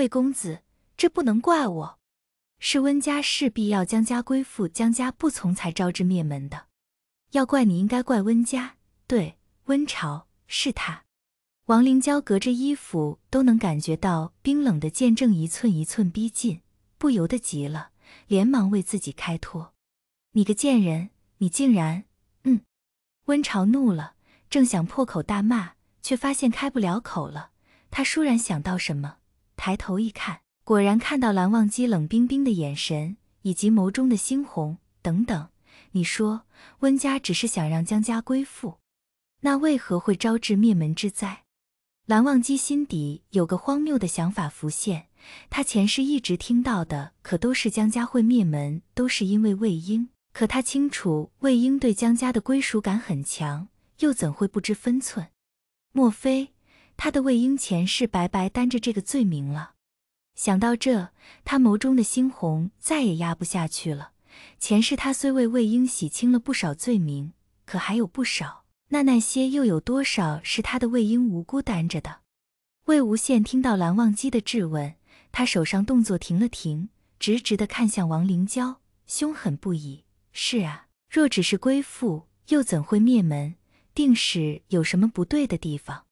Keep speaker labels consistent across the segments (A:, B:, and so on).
A: 魏公子，这不能怪我，是温家势必要江家归附，江家不从才招致灭门的。要怪你应该怪温家，对，温朝是他。王灵娇隔着衣服都能感觉到冰冷的剑正一寸一寸逼近，不由得急了，连忙为自己开脱：“你个贱人，你竟然……嗯。”温朝怒了，正想破口大骂，却发现开不了口了。他倏然想到什么。抬头一看，果然看到蓝忘机冷冰冰的眼神，以及眸中的猩红。等等，你说温家只是想让江家归附，那为何会招致灭门之灾？蓝忘机心底有个荒谬的想法浮现：他前世一直听到的，可都是江家会灭门，都是因为魏婴。可他清楚，魏婴对江家的归属感很强，又怎会不知分寸？莫非？他的魏婴前世白白担着这个罪名了，想到这，他眸中的猩红再也压不下去了。前世他虽为魏婴洗清了不少罪名，可还有不少。那那些又有多少是他的魏婴无辜担着的？魏无羡听到蓝忘机的质问，他手上动作停了停，直直的看向王灵娇，凶狠不已。是啊，若只是归附，又怎会灭门？定是有什么不对的地方。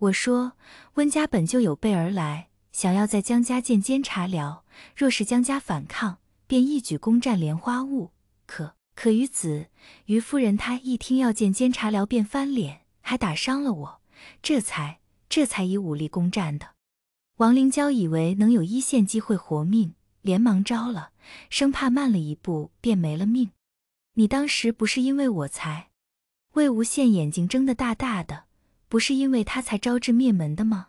A: 我说，温家本就有备而来，想要在江家见监察寮。若是江家反抗，便一举攻占莲花坞。可可于子于夫人，她一听要见监察寮，便翻脸，还打伤了我。这才这才以武力攻占的。王灵娇以为能有一线机会活命，连忙招了，生怕慢了一步便没了命。你当时不是因为我才？魏无羡眼睛睁得大大的。不是因为他才招致灭门的吗？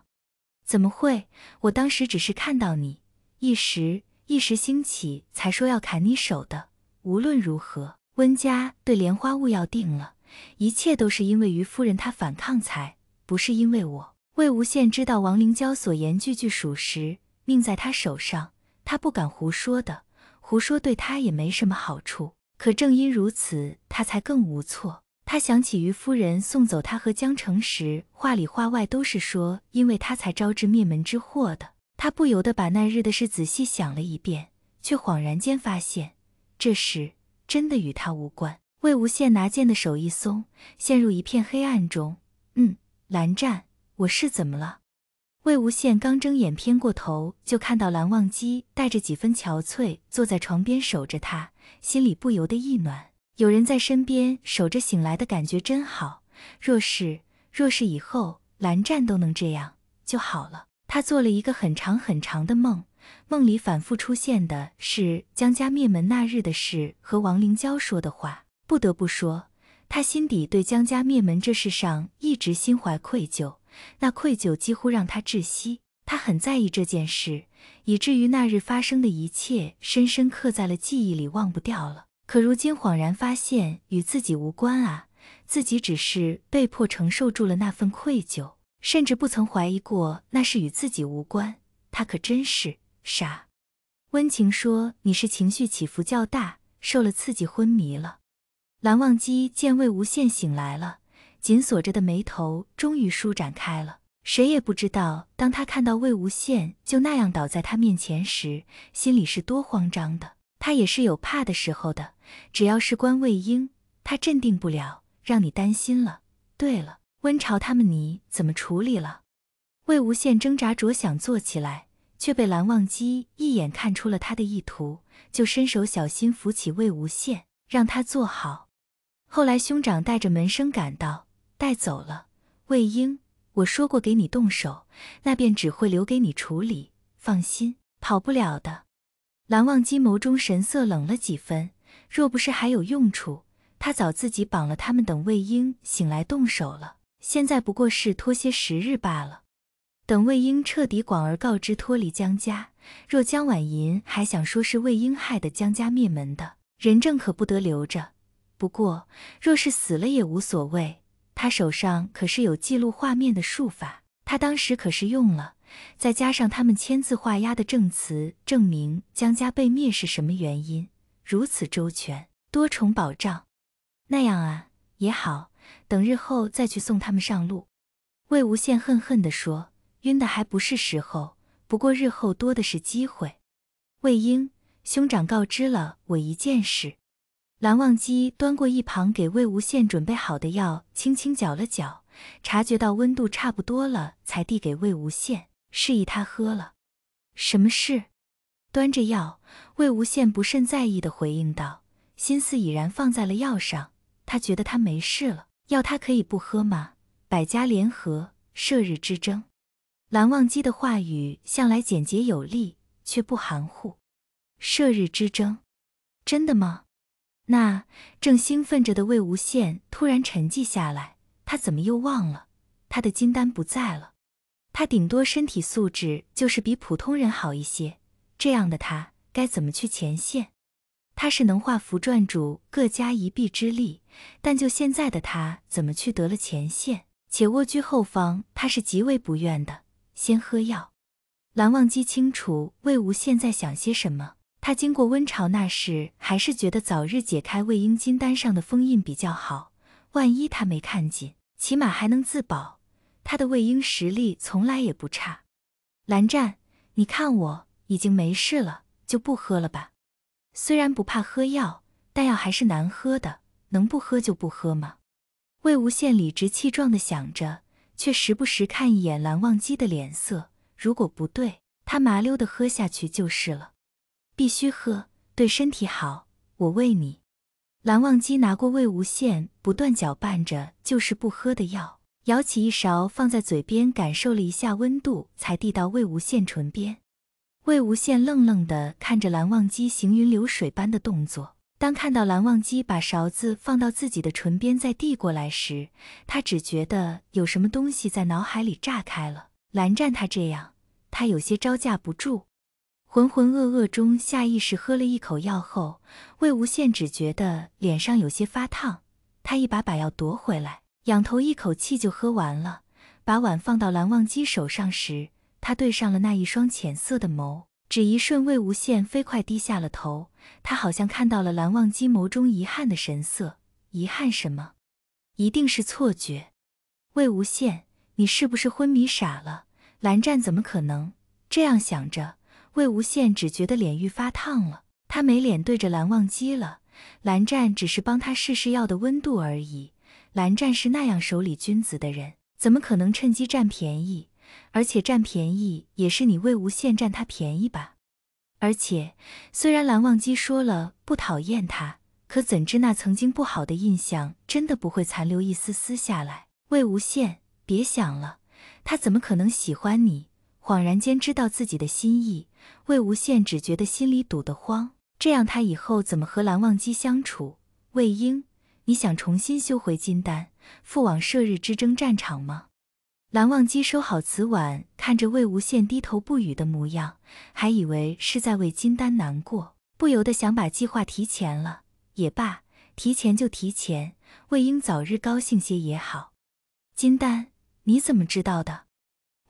A: 怎么会？我当时只是看到你，一时一时兴起才说要砍你手的。无论如何，温家对莲花坞要定了，一切都是因为于夫人她反抗才，不是因为我。魏无羡知道王灵娇所言句句属实，命在他手上，他不敢胡说的，胡说对他也没什么好处。可正因如此，他才更无措。他想起于夫人送走他和江澄时，话里话外都是说因为他才招致灭门之祸的。他不由得把那日的事仔细想了一遍，却恍然间发现，这事真的与他无关。魏无羡拿剑的手一松，陷入一片黑暗中。嗯，蓝湛，我是怎么了？魏无羡刚睁眼，偏过头就看到蓝忘机带着几分憔悴坐在床边守着他，心里不由得一暖。有人在身边守着，醒来的感觉真好。若是若是以后蓝湛都能这样就好了。他做了一个很长很长的梦，梦里反复出现的是江家灭门那日的事和王灵娇说的话。不得不说，他心底对江家灭门这事上一直心怀愧疚，那愧疚几乎让他窒息。他很在意这件事，以至于那日发生的一切深深刻在了记忆里，忘不掉了。可如今恍然发现，与自己无关啊！自己只是被迫承受住了那份愧疚，甚至不曾怀疑过那是与自己无关。他可真是傻。温情说：“你是情绪起伏较大，受了刺激昏迷了。”蓝忘机见魏无羡醒来了，紧锁着的眉头终于舒展开了。谁也不知道，当他看到魏无羡就那样倒在他面前时，心里是多慌张的。他也是有怕的时候的，只要是关魏婴，他镇定不了，让你担心了。对了，温晁他们你怎么处理了？魏无羡挣扎着想坐起来，却被蓝忘机一眼看出了他的意图，就伸手小心扶起魏无羡，让他坐好。后来兄长带着门生赶到，带走了魏婴。我说过给你动手，那便只会留给你处理，放心，跑不了的。蓝忘机眸中神色冷了几分，若不是还有用处，他早自己绑了他们，等魏婴醒来动手了。现在不过是拖些时日罢了。等魏婴彻底广而告之，脱离江家，若江婉银还想说是魏婴害的江家灭门的人证，可不得留着。不过若是死了也无所谓，他手上可是有记录画面的术法，他当时可是用了。再加上他们签字画押的证词，证明江家被灭是什么原因？如此周全，多重保障，那样啊也好。等日后再去送他们上路。魏无羡恨恨地说：“晕的还不是时候，不过日后多的是机会。”魏婴兄长告知了我一件事。蓝忘机端过一旁给魏无羡准备好的药，轻轻搅了搅，察觉到温度差不多了，才递给魏无羡。示意他喝了，什么事？端着药，魏无羡不甚在意的回应道，心思已然放在了药上。他觉得他没事了，要他可以不喝吗？百家联合，射日之争。蓝忘机的话语向来简洁有力，却不含糊。射日之争，真的吗？那正兴奋着的魏无羡突然沉寂下来，他怎么又忘了？他的金丹不在了。他顶多身体素质就是比普通人好一些，这样的他该怎么去前线？他是能化符转主各家一臂之力，但就现在的他，怎么去得了前线？且蜗居后方，他是极为不愿的。先喝药。蓝忘机清楚魏无羡在想些什么，他经过温晁那事，还是觉得早日解开魏婴金丹上的封印比较好。万一他没看紧，起码还能自保。他的魏婴实力从来也不差，蓝湛，你看我已经没事了，就不喝了吧。虽然不怕喝药，但药还是难喝的，能不喝就不喝嘛。魏无羡理直气壮的想着，却时不时看一眼蓝忘机的脸色。如果不对，他麻溜的喝下去就是了。必须喝，对身体好。我喂你。蓝忘机拿过魏无羡不断搅拌着就是不喝的药。舀起一勺，放在嘴边感受了一下温度，才递到魏无羡唇边。魏无羡愣愣的看着蓝忘机行云流水般的动作。当看到蓝忘机把勺子放到自己的唇边，再递过来时，他只觉得有什么东西在脑海里炸开了。蓝湛他这样，他有些招架不住。浑浑噩噩中，下意识喝了一口药后，魏无羡只觉得脸上有些发烫，他一把把药夺回来。仰头一口气就喝完了，把碗放到蓝忘机手上时，他对上了那一双浅色的眸，只一瞬，魏无羡飞快低下了头。他好像看到了蓝忘机眸中遗憾的神色，遗憾什么？一定是错觉。魏无羡，你是不是昏迷傻了？蓝湛怎么可能这样想着？魏无羡只觉得脸愈发烫了，他没脸对着蓝忘机了。蓝湛只是帮他试试药的温度而已。蓝湛是那样守礼君子的人，怎么可能趁机占便宜？而且占便宜也是你魏无羡占他便宜吧？而且虽然蓝忘机说了不讨厌他，可怎知那曾经不好的印象真的不会残留一丝丝下来？魏无羡，别想了，他怎么可能喜欢你？恍然间知道自己的心意，魏无羡只觉得心里堵得慌，这样他以后怎么和蓝忘机相处？魏婴。你想重新修回金丹，赴往射日之争战场吗？蓝忘机收好瓷碗，看着魏无羡低头不语的模样，还以为是在为金丹难过，不由得想把计划提前了。也罢，提前就提前，魏婴早日高兴些也好。金丹，你怎么知道的？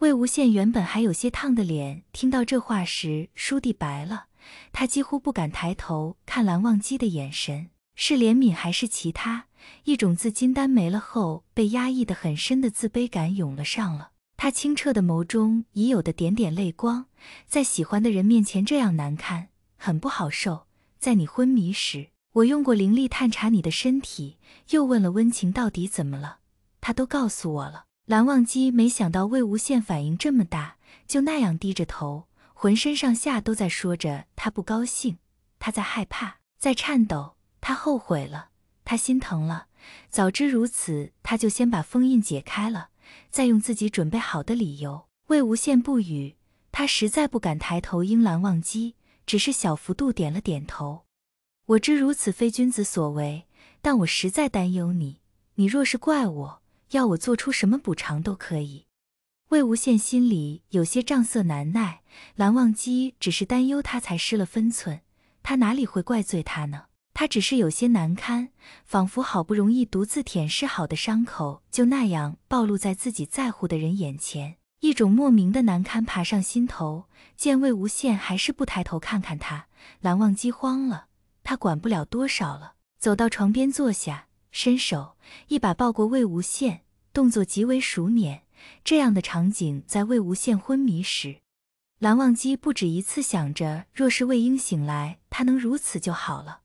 A: 魏无羡原本还有些烫的脸，听到这话时倏地白了，他几乎不敢抬头看蓝忘机的眼神。是怜悯还是其他？一种自金丹没了后被压抑的很深的自卑感涌了上了。他清澈的眸中已有的点点泪光，在喜欢的人面前这样难堪，很不好受。在你昏迷时，我用过灵力探查你的身体，又问了温情到底怎么了，他都告诉我了。蓝忘机没想到魏无羡反应这么大，就那样低着头，浑身上下都在说着他不高兴，他在害怕，在颤抖。他后悔了，他心疼了。早知如此，他就先把封印解开了，再用自己准备好的理由。魏无羡不语，他实在不敢抬头应蓝忘机，只是小幅度点了点头。我知如此非君子所为，但我实在担忧你。你若是怪我，要我做出什么补偿都可以。魏无羡心里有些涨色难耐，蓝忘机只是担忧他才失了分寸，他哪里会怪罪他呢？他只是有些难堪，仿佛好不容易独自舔舐好的伤口，就那样暴露在自己在乎的人眼前，一种莫名的难堪爬上心头。见魏无羡还是不抬头看看他，蓝忘机慌了，他管不了多少了，走到床边坐下，伸手一把抱过魏无羡，动作极为熟稔。这样的场景在魏无羡昏迷时，蓝忘机不止一次想着，若是魏婴醒来，他能如此就好了。